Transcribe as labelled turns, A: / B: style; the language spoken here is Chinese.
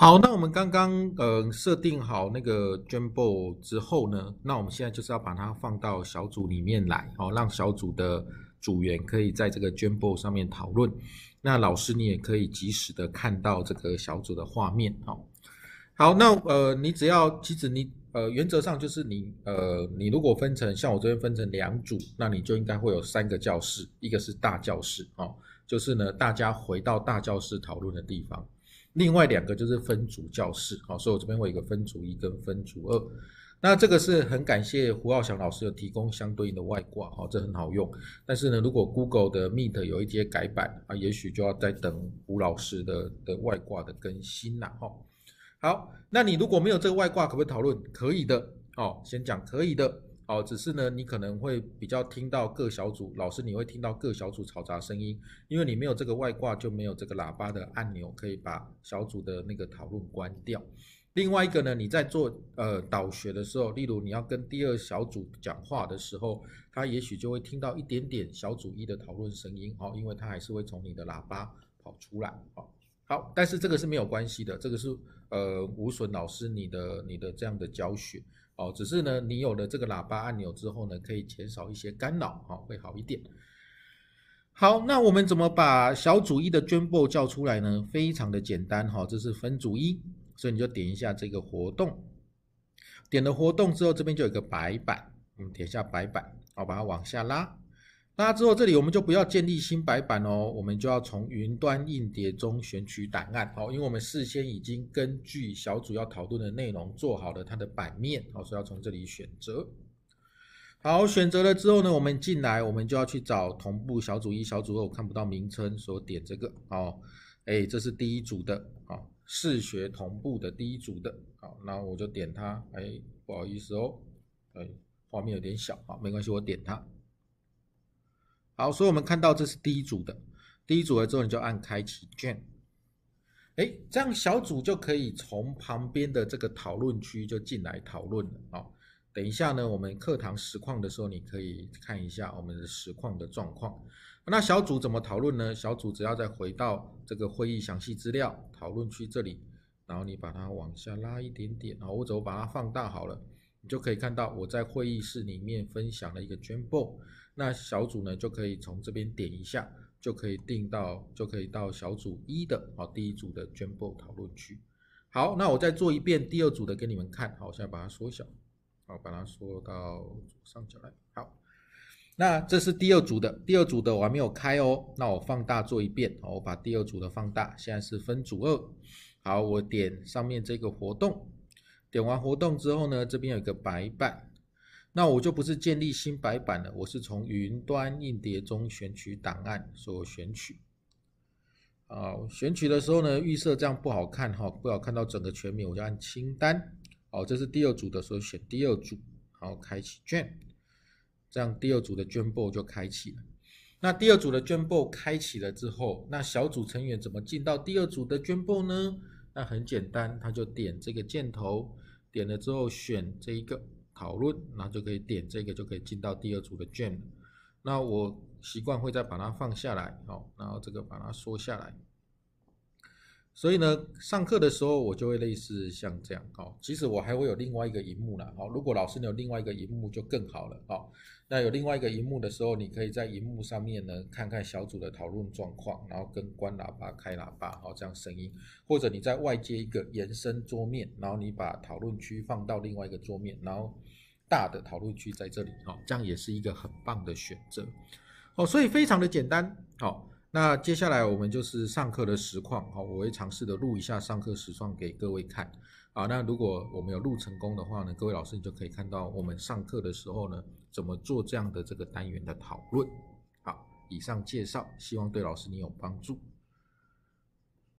A: 好，那我们刚刚呃设定好那个 j u m b o 之后呢，那我们现在就是要把它放到小组里面来，哦，让小组的组员可以在这个 j u m b o 上面讨论。那老师你也可以及时的看到这个小组的画面，哦。好，那呃，你只要其实你呃原则上就是你呃你如果分成像我这边分成两组，那你就应该会有三个教室，一个是大教室，哦，就是呢大家回到大教室讨论的地方。另外两个就是分组教室，好，所以我这边会有一个分组一跟分组二，那这个是很感谢胡耀祥老师有提供相对应的外挂，好，这很好用。但是呢，如果 Google 的 Meet 有一些改版啊，也许就要再等胡老师的的外挂的更新了，哈。好，那你如果没有这个外挂，可不可以讨论？可以的，哦，先讲可以的。哦，只是呢，你可能会比较听到各小组老师，你会听到各小组嘈杂声音，因为你没有这个外挂，就没有这个喇叭的按钮，可以把小组的那个讨论关掉。另外一个呢，你在做呃导学的时候，例如你要跟第二小组讲话的时候，他也许就会听到一点点小组一的讨论声音哦，因为他还是会从你的喇叭跑出来哦。好，但是这个是没有关系的，这个是呃无损老师你的你的这样的教学。哦，只是呢，你有了这个喇叭按钮之后呢，可以减少一些干扰，哈，会好一点。好，那我们怎么把小组一的 j u m b o 叫出来呢？非常的简单，哈，这是分组一，所以你就点一下这个活动，点了活动之后，这边就有一个白板，我们点一下白板，好，把它往下拉。那之后，这里我们就不要建立新白板哦，我们就要从云端硬碟中选取档案。好，因为我们事先已经根据小组要讨论的内容做好了它的版面，好，所以要从这里选择。好，选择了之后呢，我们进来，我们就要去找同步小组一、小组二，我看不到名称，所以点这个。好，哎，这是第一组的，啊，视学同步的第一组的，好，那我就点它。哎，不好意思哦，哎，画面有点小，啊，没关系，我点它。好，所以我们看到这是第一组的，第一组了之后你就按开启卷，哎，这样小组就可以从旁边的这个讨论区就进来讨论了啊。等一下呢，我们课堂实况的时候你可以看一下我们的实况的状况。那小组怎么讨论呢？小组只要再回到这个会议详细资料讨论区这里，然后你把它往下拉一点点，啊，我怎么把它放大好了，你就可以看到我在会议室里面分享了一个 b o 那小组呢，就可以从这边点一下，就可以定到，就可以到小组一的啊，第一组的全部讨论区。好，那我再做一遍第二组的给你们看。好，我现在把它缩小，好，把它缩到左上角来。好，那这是第二组的，第二组的我还没有开哦。那我放大做一遍。好，我把第二组的放大，现在是分组二。好，我点上面这个活动，点完活动之后呢，这边有个白板。那我就不是建立新白板了，我是从云端硬碟中选取档案所选取。啊，选取的时候呢，预设这样不好看哈，不好看到整个全名，我就按清单。好，这是第二组的时候选第二组。好，开启卷，这样第二组的卷簿就开启了。那第二组的卷簿开启了之后，那小组成员怎么进到第二组的卷簿呢？那很简单，他就点这个箭头，点了之后选这一个。讨论，那就可以点这个，就可以进到第二组的卷那我习惯会再把它放下来，好，然后这个把它缩下来。所以呢，上课的时候我就会类似像这样哦。其实我还会有另外一个荧幕啦，哦。如果老师你有另外一个荧幕就更好了哦。那有另外一个荧幕的时候，你可以在荧幕上面呢看看小组的讨论状况，然后跟关喇叭、开喇叭哦，这样声音。或者你在外接一个延伸桌面，然后你把讨论区放到另外一个桌面，然后大的讨论区在这里哦，这样也是一个很棒的选择哦。所以非常的简单哦。那接下来我们就是上课的实况，好，我会尝试的录一下上课实况给各位看，好，那如果我们有录成功的话呢，各位老师你就可以看到我们上课的时候呢，怎么做这样的这个单元的讨论，好，以上介绍，希望对老师你有帮助。